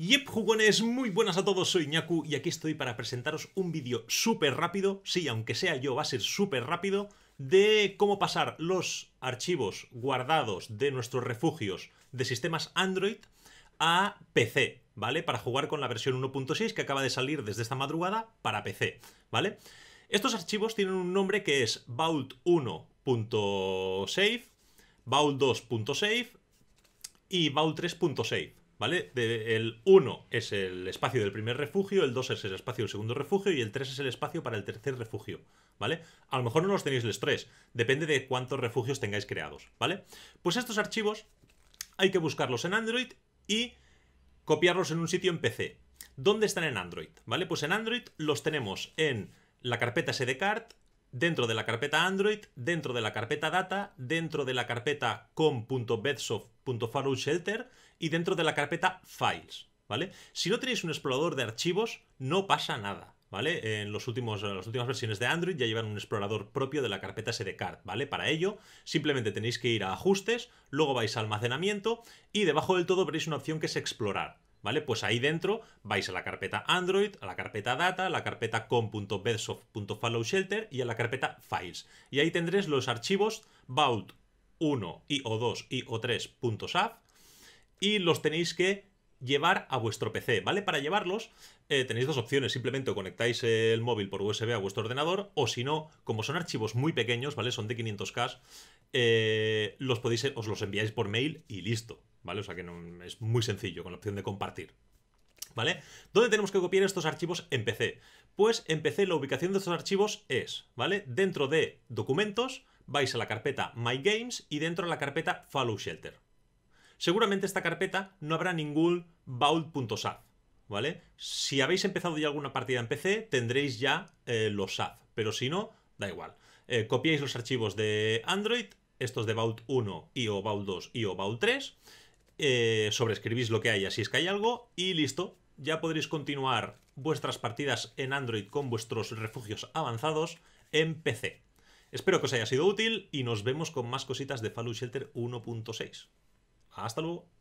Yep, jugones, muy buenas a todos, soy Ñaku y aquí estoy para presentaros un vídeo súper rápido, sí, aunque sea yo, va a ser súper rápido, de cómo pasar los archivos guardados de nuestros refugios de sistemas Android a PC, ¿vale? Para jugar con la versión 1.6 que acaba de salir desde esta madrugada para PC, ¿vale? Estos archivos tienen un nombre que es vault 1save vault 2save y vault 3save ¿Vale? el 1 es el espacio del primer refugio, el 2 es el espacio del segundo refugio y el 3 es el espacio para el tercer refugio, ¿vale? A lo mejor no los tenéis los tres, depende de cuántos refugios tengáis creados, ¿vale? Pues estos archivos hay que buscarlos en Android y copiarlos en un sitio en PC. ¿Dónde están en Android? ¿Vale? Pues en Android los tenemos en la carpeta card dentro de la carpeta Android, dentro de la carpeta Data, dentro de la carpeta shelter y dentro de la carpeta Files, ¿vale? Si no tenéis un explorador de archivos, no pasa nada. ¿Vale? En, los últimos, las últimas versiones de Android ya llevan un explorador propio de la carpeta Card, ¿vale? Para ello, simplemente tenéis que ir a ajustes, luego vais a almacenamiento y debajo del todo veréis una opción que es explorar. ¿vale? Pues ahí dentro vais a la carpeta Android, a la carpeta Data, a la carpeta com.bedsoft.followshelter y a la carpeta Files. Y ahí tendréis los archivos bout 1 y o2 y o3.saf y los tenéis que llevar a vuestro PC, ¿vale? Para llevarlos eh, tenéis dos opciones, simplemente conectáis el móvil por USB a vuestro ordenador o si no, como son archivos muy pequeños, ¿vale? Son de 500K, eh, los podéis, os los enviáis por mail y listo, ¿vale? O sea que no, es muy sencillo con la opción de compartir. ¿Vale? ¿Dónde tenemos que copiar estos archivos en PC? Pues en PC la ubicación de estos archivos es, ¿vale? Dentro de documentos vais a la carpeta My Games y dentro de la carpeta Follow Shelter. Seguramente esta carpeta no habrá ningún baud.sav, ¿vale? Si habéis empezado ya alguna partida en PC, tendréis ya eh, los SAF, pero si no, da igual. Eh, copiáis los archivos de Android, estos de Vault 1 y o Vault 2 y o Vault 3, eh, sobrescribís lo que haya si es que hay algo y listo. Ya podréis continuar vuestras partidas en Android con vuestros refugios avanzados en PC. Espero que os haya sido útil y nos vemos con más cositas de Fallout Shelter 1.6. Hasta luego.